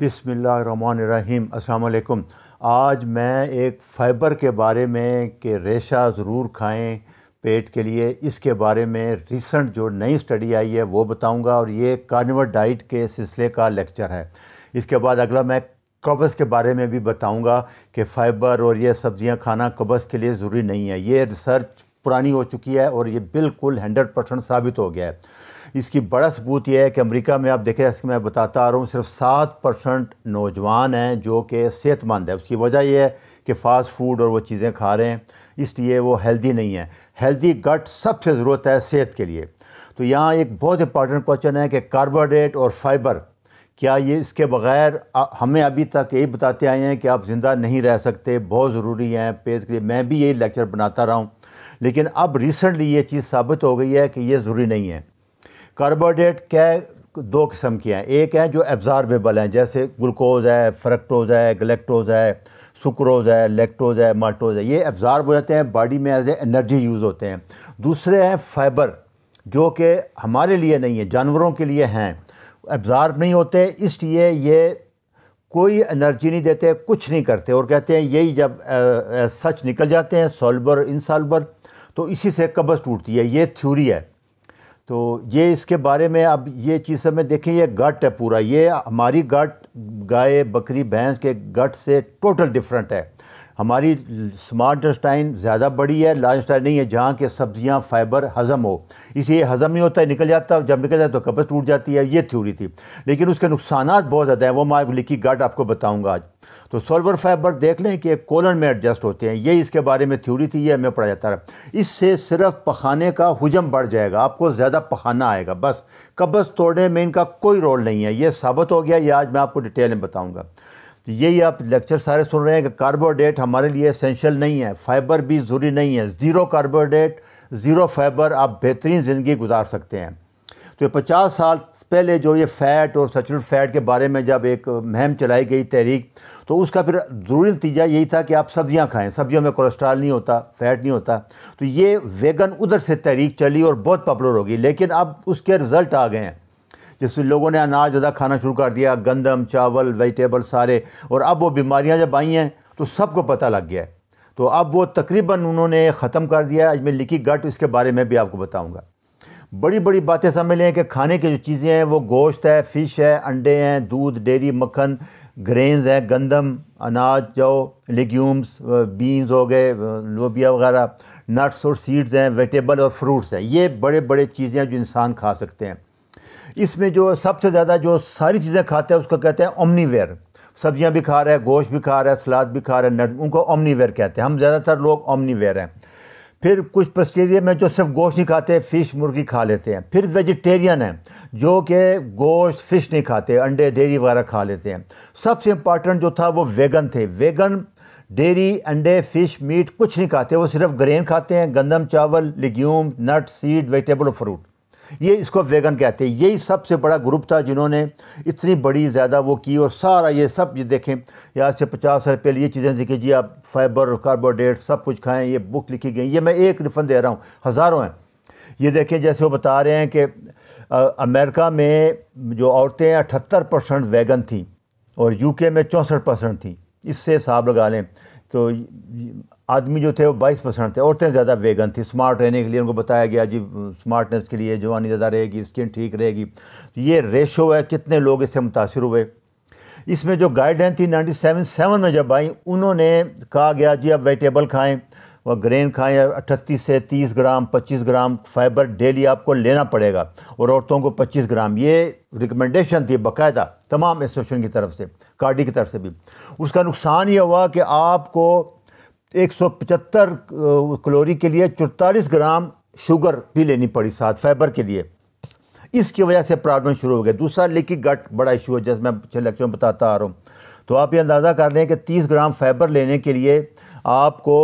बिसमीम असलकुम आज मैं एक फ़ाइबर के बारे में कि रेशा ज़रूर खाएं पेट के लिए इसके बारे में रिसेंट जो नई स्टडी आई है वो बताऊंगा और ये कार्निवर डाइट के सिलसिले का लेक्चर है इसके बाद अगला मैं कब्ज़ के बारे में भी बताऊंगा कि फ़ाइबर और ये सब्ज़ियां खाना कब्ज़ के लिए ज़रूरी नहीं है ये रिसर्च पुरानी हो चुकी है और ये बिल्कुल हंड्रेड साबित हो गया है इसकी बड़ा सबूत यह है कि अमेरिका में आप देखें जैसे मैं बताता आ रहा हूँ सिर्फ सात परसेंट नौजवान हैं जो कि सेहतमंद है उसकी वजह यह है कि फ़ास्ट फूड और वो चीज़ें खा रहे हैं इसलिए वो हेल्दी नहीं है हेल्दी गट सबसे ज़रूरत है सेहत के लिए तो यहाँ एक बहुत इंपॉर्टेंट क्वेश्चन है कि कार्बोहाइड्रेट और फाइबर क्या ये इसके बगैर हमें अभी तक यही बताते आए हैं कि आप ज़िंदा नहीं रह सकते बहुत ज़रूरी हैं पेट के लिए मैं भी यही लेक्चर बनाता रहा हूँ लेकिन अब रिसेंटली ये चीज़ साबित हो गई है कि ये ज़रूरी नहीं है कार्बोहाइड्रेट क्या है दो किस्म के हैं एक हैं जो एब्ज़ार्बेबल हैं जैसे ग्लूकोज है फ्रक्टोज़ है गलेक्टोज़ है सुक्रोज़ है लेक्टोज़ है माल्टोज़ है ये एब्ज़ार्ब हो जाते हैं बॉडी में एज ए एनर्जी यूज़ होते हैं दूसरे हैं फाइबर जो कि हमारे लिए नहीं है जानवरों के लिए हैं एब्ज़ार्ब नहीं होते इसलिए ये कोई एनर्जी नहीं देते कुछ नहीं करते और कहते हैं यही जब आ, आ, सच निकल जाते हैं सॉल्बर इनसॉल्बर तो इसी से कब्ज़ टूटती है ये थ्योरी है तो ये इसके बारे में अब ये चीज़ सब में देखें ये गट है पूरा ये हमारी गट गाय बकरी भैंस के गट से टोटल डिफरेंट है हमारी स्मार्ट इंस्टाइन ज़्यादा बड़ी है लार्ज इंस्टाइन नहीं है जहाँ के सब्जियाँ फाइबर हज़म हो इसलिए हज़म नहीं होता है निकल जाता है जब निकल जाता है तो कब्ज़ टूट जाती है ये थ्योरी थी लेकिन उसके नुकसान बहुत ज़्यादा हैं वो मैं लिखी गाट आपको बताऊँगा आज तो सोलवर फाइबर देख लें कि कोलन में एडजस्ट होते हैं ये इसके बारे में थ्योरी थी ये हमें पढ़ा जाता रहा इससे सिर्फ पखाने का हजम बढ़ जाएगा आपको ज़्यादा पखाना आएगा बस कब्ज़ तोड़ने में इनका कोई रोल नहीं है ये साबित हो गया ये आज मैं आपको डिटेल में बताऊँगा तो यही आप लेक्चर सारे सुन रहे हैं कि कार्बोडेट हमारे लिए एसेंशियल नहीं है फाइबर भी ज़रूरी नहीं है ज़ीरो कार्बोडेट ज़ीरो फाइबर आप बेहतरीन ज़िंदगी गुजार सकते हैं तो ये पचास साल पहले जो ये फ़ैट और सचुरल फ़ैट के बारे में जब एक मुहम चलाई गई तहरीक तो उसका फिर ज़रूरी नतीजा यही था कि आप सब्ज़ियाँ खाएँ सब्ज़ियों में कोलेस्ट्रॉल नहीं होता फ़ैट नहीं होता तो ये वेगन उधर से तहरीक चली और बहुत पॉपुलर होगी लेकिन अब उसके रिज़ल्ट आ गए हैं जिससे लोगों ने अनाज ज़्यादा खाना शुरू कर दिया गंदम चावल वेजिटेबल सारे और अब वो बीमारियाँ जब आई हैं तो सबको पता लग गया है तो अब वो तकरीबन उन्होंने ख़त्म कर दिया आज मैं लिखी गट इसके बारे में भी आपको बताऊँगा बड़ी बड़ी बातें समझ लें कि खाने की जो चीज़ें हैं वो गोश्त है फ़िश है अंडे हैं दूध डेरी मक्खन ग्रेन्स हैं गंदम अनाज जो लेग्यूम्स बीन्स हो गए लोबिया वगैरह नट्स और सीड्स हैं वेजिटेबल और फ्रूट्स हैं ये बड़े बड़े चीज़ें हैं जो इंसान खा सकते हैं इसमें जो सबसे ज़्यादा जो सारी चीज़ें खाते हैं उसको कहते हैं ओमनीवेयर सब्जियां भी खा रहे हैं गोश्त भी खा रहे हैं सलाद भी खा रहे हैं नट उनको ओमनीवेयर कहते हैं हम ज़्यादातर लोग ओमनीवेयर हैं फिर कुछ पस्टेरिया में जो सिर्फ गोश्त नहीं खाते फ़िश मुर्गी खा लेते हैं फिर वेजिटेरियन हैं जो कि गोश्त फ़िश नहीं खाते अंडे डेयरी वगैरह खा लेते हैं सबसे इंपॉर्टेंट जो था वो वेगन थे वेगन डेयरी अंडे फ़िश मीट कुछ नहीं खाते वो सिर्फ ग्रेन खाते हैं गंदम चावल लेग्यूम नट सीड वेजिटेबल और फ्रूट ये इसको वेगन कहते हैं यही सबसे बड़ा ग्रुप था जिन्होंने इतनी बड़ी ज़्यादा वो की और सारा ये सब ये देखें यहाँ से पचास साल पहले ये चीज़ें देखिए जी आप फाइबर कार्बोहाइड्रेट सब कुछ खाएं ये बुक लिखी गई ये मैं एक रिफन दे रहा हूँ हज़ारों हैं ये देखें जैसे वो बता रहे हैं कि अमेरिका में जो औरतें अठहत्तर परसेंट वैगन थी और यूके में चौंसठ परसेंट थी इससे हिसाब लगा लें तो आदमी जो थे वो बाईस परसेंट थे औरतें ज़्यादा वेगन थी स्मार्ट रहने के लिए उनको बताया गया जी स्मार्टनेस के लिए जवानी ज़्यादा रहेगी स्किन ठीक रहेगी तो ये रेशो है कितने लोग इससे मुतासर हुए इसमें जो गाइडलाइन थी नाइन्टी सेवन सेवन में जब आई उन्होंने कहा गया जी आप वेजिटेबल खाएँ व ग्रेन खाएँ अट्ठतीस से तीस ग्राम पच्चीस ग्राम फाइबर डेली आपको लेना पड़ेगा और औरतों को पच्चीस ग्राम ये रिकमेंडेशन थी बाकायदा तमाम एसोसिएशन की तरफ से कार्डी की तरफ से भी उसका नुकसान यह हुआ कि आपको 175 कलोरी के लिए चौतालीस ग्राम शुगर भी लेनी पड़ी साथ फाइबर के लिए इसकी वजह से प्रॉब्लम शुरू हो गया दूसरा लेकिन गट बड़ा इशू है जैसे मैं पिछले लेक्चर में बताता आ रहा हूँ तो आप ये अंदाज़ा कर लें कि तीस ग्राम फाइबर लेने के लिए आपको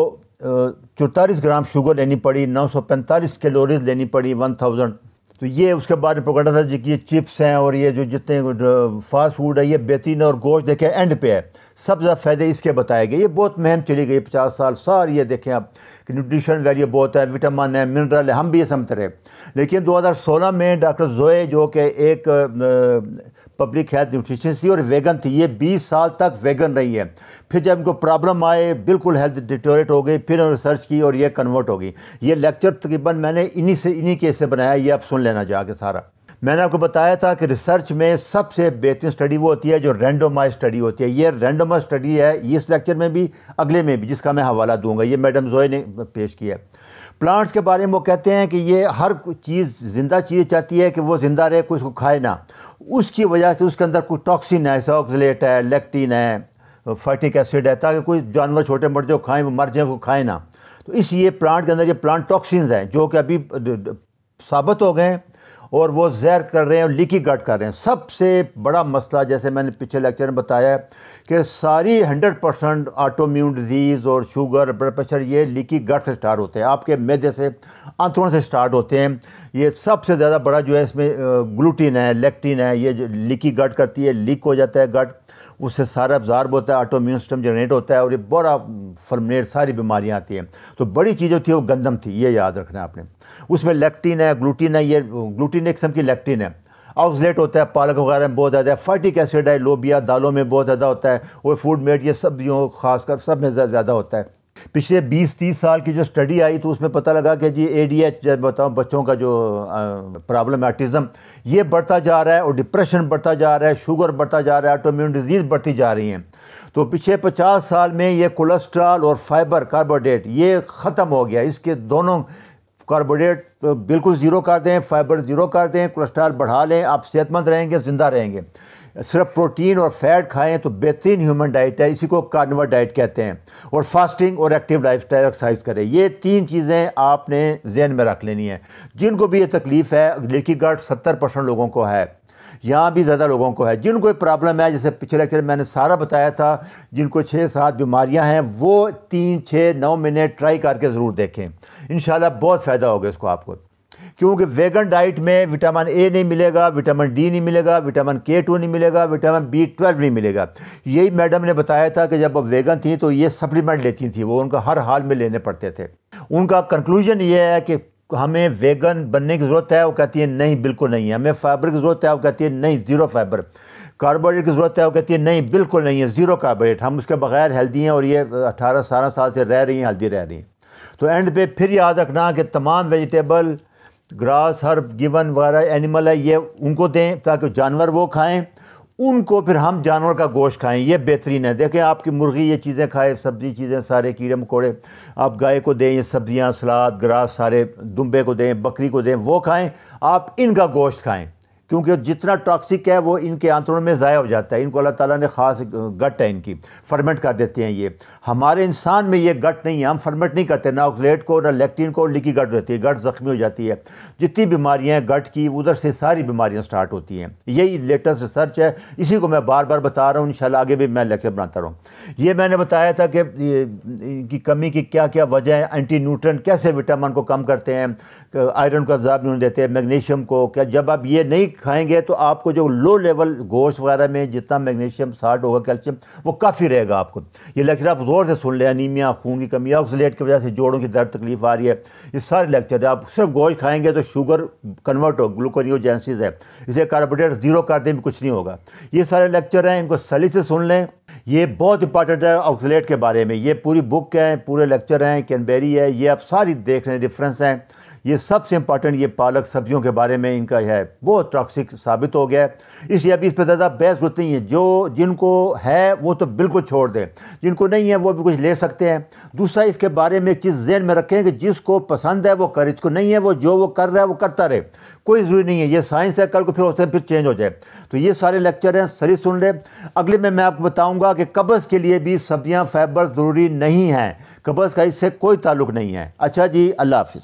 चौतालीस ग्राम शुगर लेनी पड़ी नौ पैंतालीस कैलोरीज लेनी पड़ी वन थाउजेंड तो ये उसके बारे में पकड़ा था जो कि ये चिप्स हैं और ये जो जितने फास्ट फूड है ये बेहतरीन और गोश्त देखें एंड पे है सब ज़्यादा फ़ायदे इसके बताए गए ये बहुत महम चली गई पचास साल सारी ये देखें आप कि न्यूट्रिशन वैल्यू बहुत है विटामिन है मिनरल है हम भी ये समझते रहे लेकिन 2016 में डॉक्टर जोए जो कि एक पब्लिक हेल्थ न्यूट्रिशन थी और वेगन थी ये 20 साल तक वेगन रही है फिर जब इनको प्रॉब्लम आए बिल्कुल हेल्थ डिटोरेट हो गई फिर उन्होंने रिसर्च की और ये कन्वर्ट हो गई ये लेक्चर तकरीबन मैंने इन्हीं से इन्हीं केस से बनाया ये आप सुन लेना जाके सारा मैंने आपको बताया था कि रिसर्च में सबसे बेहतरीन स्टडी वो होती है जो रैंडोमाइज स्टडी होती है ये रैंडोमाइज स्टडी है इस लेक्चर में भी अगले में भी जिसका मैं हवाला दूंगा ये मैडम जोए ने पेश किया है प्लांट्स के बारे में वो कहते हैं कि ये हर चीज़ ज़िंदा चीज़ चाहती है कि वो ज़िंदा रहे कोई उसको खाए ना उसकी वजह से उसके अंदर कुछ टॉक्सिन है सॉक्सलेट है लेक्टिन है फैटिक एसिड है ताकि कोई जानवर छोटे मोटे जो खाएँ वो मर जाए वो खाए ना तो इसलिए प्लांट के अंदर ये प्लांट टॉक्सिन हैं जो कि अभी साबित हो गए और वो जहर कर रहे हैं और लीकी गट कर रहे हैं सबसे बड़ा मसला जैसे मैंने पिछले लेक्चर में बताया कि सारी हंड्रेड परसेंट ऑटोम्यून डिजीज़ और शुगर ब्लड प्रेशर ये लीकी गट से स्टार्ट होते हैं आपके मैदे से आंतों से स्टार्ट होते हैं ये सबसे ज़्यादा बड़ा जो है इसमें ग्लूटीन है लेक्टिन है ये लीकी गट करती है लीक हो जाता है गट उससे सारा अब्जार्ब होता है ऑटोम्यून सिस्टम जनरेट होता है और ये बड़ा फर्मनेट सारी बीमारियाँ आती हैं तो बड़ी चीज़ होती थी वो गंदम थी ये याद रखना है आपने उसमें लेक्टिन है ग्लूटीन है ये ग्लूटीन एक किस्म की लेक्टिन है आउसलेट होता है पालक वगैरह में बहुत ज़्यादा है फाइटिक एसिड है लोबिया दालों में बहुत ज़्यादा होता है और फूड मेड ये सब जो खासकर सब में ज़्यादा होता है पिछले 20-30 साल की जो स्टडी आई तो उसमें पता लगा कि जी ए डी एच बताऊँ बच्चों का जो प्रॉब्लम आर्टिज़म ये बढ़ता जा रहा है और डिप्रेशन बढ़ता जा रहा है शुगर बढ़ता जा रहा है ऑटोम्यून डिजीज़ बढ़ती जा रही हैं तो पिछले 50 साल में ये कोलेस्ट्रॉल और फाइबर कार्बोडेट ये ख़त्म हो गया इसके दोनों कार्बोडेट तो बिल्कुल ज़ीरो कर दें फाइबर ज़ीरो कर दें कोलेस्ट्रॉल बढ़ा लें आप सेहतमंद रहेंगे ज़िंदा रहेंगे सिर्फ प्रोटीन और फैट खाएं तो बेहतरीन ह्यूमन डाइट है इसी को कार्नवर डाइट कहते हैं और फास्टिंग और एक्टिव लाइफ स्टाइल एक्सरसाइज करें ये तीन चीज़ें आपने जहन में रख लेनी है जिनको भी ये तकलीफ़ है लिखी गर्ट सत्तर परसेंट लोगों को है यहाँ भी ज़्यादा लोगों को है जिनको प्रॉब्लम है जैसे पिछले लेक्चर में मैंने सारा बताया था जिनको छः सात बीमारियाँ हैं वो तीन छः नौ मिनट ट्राई करके ज़रूर देखें इन बहुत फ़ायदा होगा इसको आपको क्योंकि वेगन डाइट में विटामिन ए नहीं मिलेगा विटामिन डी नहीं मिलेगा विटामिन के टू नहीं मिलेगा विटामिन बी ट्वेल्व नहीं मिलेगा यही मैडम ने बताया था कि जब वो वेगन थी तो ये सप्लीमेंट लेती थी वो उनका हर हाल में लेने पड़ते थे उनका कंक्लूजन ये है कि हमें वेगन बनने की ज़रूरत है वो कहती है नहीं बिल्कुल नहीं है हमें फाइबर की ज़रूरत है वो कहती है नहीं ज़ीरो फाइबर कार्बोहाइड्रेट की ज़रूरत है वो कहती है नहीं बिल्कुल नहीं है ज़ीरो कार्बोहाइड्रेट हम उसके बगैर हेल्दी हैं और ये अठारह सतारह साल से रह रही हैं हेल्दी रह रही हैं तो एंड पे फिर याद रखना कि तमाम वेजिटेबल ग्रास हर्ब गिवन वगैरह एनिमल है ये उनको दें ताकि जानवर वो खाएं उनको फिर हम जानवर का गोश्त खाएं ये बेहतरीन है देखें आपकी मुर्गी ये चीज़ें खाए सब्ज़ी चीज़ें सारे कीड़े मकोड़े आप गाय को दें ये सब्ज़ियाँ सलाद ग्रास सारे दुम्बे को दें बकरी को दें वो खाएं आप इनका गोश्त खाएं क्योंकि जितना टॉक्सिक है वो इनके आंतरों में ज़ाया हो जाता है इनको अल्लाह ताला ने ख़ास गट है इनकी फर्मेंट कर देते हैं ये हमारे इंसान में ये गट नहीं है हम फर्मेंट नहीं करते ना ऑक्सलेट को ना लेक्टिन को लिकी गट रहती है गट ज़ख्मी हो जाती है जितनी बीमारियाँ गट की उधर से सारी बीमारियाँ स्टार्ट होती हैं यही लेटेस्ट रिसर्च है इसी को मैं बार बार बता रहा हूँ इन आगे भी मैं लेक्चर बनाता रहूँ ये मैंने बताया था कि इनकी कमी की क्या क्या वजह है एंटी न्यूट्रन कैसे विटामिन को कम करते हैं आयरन का जब नहीं देते मैग्नीशियम को क्या जब आप ये नहीं खाएंगे तो आपको जो लो लेवल गोश्त वगैरह में जितना मैग्नीशियम साल्ट होगा कैल्शियम वो काफ़ी रहेगा आपको ये लेक्चर आप ज़ोर से सुन लें अनीमिया खून की कमी ऑक्सलेट की वजह से जोड़ों की दर्द तकलीफ आ रही है ये सारे लेक्चर आप सिर्फ गोश्त खाएंगे तो शुगर कन्वर्ट हो ग्लूकोनियोजेंसिस है इसे कार्बोहाइड्रेट जीरो कर दें कुछ नहीं होगा ये सारे लेक्चर हैं इनको सली से सुन लें ये बहुत इंपॉर्टेंट है ऑक्सलेट के बारे में ये पूरी बुक है पूरे लेक्चर हैं कैनबेरी है ये आप सारी देख रहे हैं डिफ्रेंस हैं ये सबसे इंपॉर्टेंट ये पालक सब्जियों के बारे में इनका है बहुत टॉक्सिक साबित हो गया है इसलिए अभी इस पर ज़्यादा बहस होती नहीं है जो जिनको है वो तो बिल्कुल छोड़ दें जिनको नहीं है वो भी कुछ ले सकते हैं दूसरा इसके बारे में एक चीज़ जहन में रखें कि जिसको पसंद है वो करे जिसको नहीं है वो जो वो कर रहा है वो करता रहे कोई ज़रूरी नहीं है ये साइंस है कल को फिर उससे फिर चेंज हो जाए तो ये सारे लेक्चर हैं सही सुन लें अगले में मैं आपको बताऊँगा कि कब्ज़ के लिए भी सब्ज़ियाँ फाइबर ज़रूरी नहीं हैं कब्ज़ का इससे कोई ताल्लुक नहीं है अच्छा जी अल्लाह हाफिज़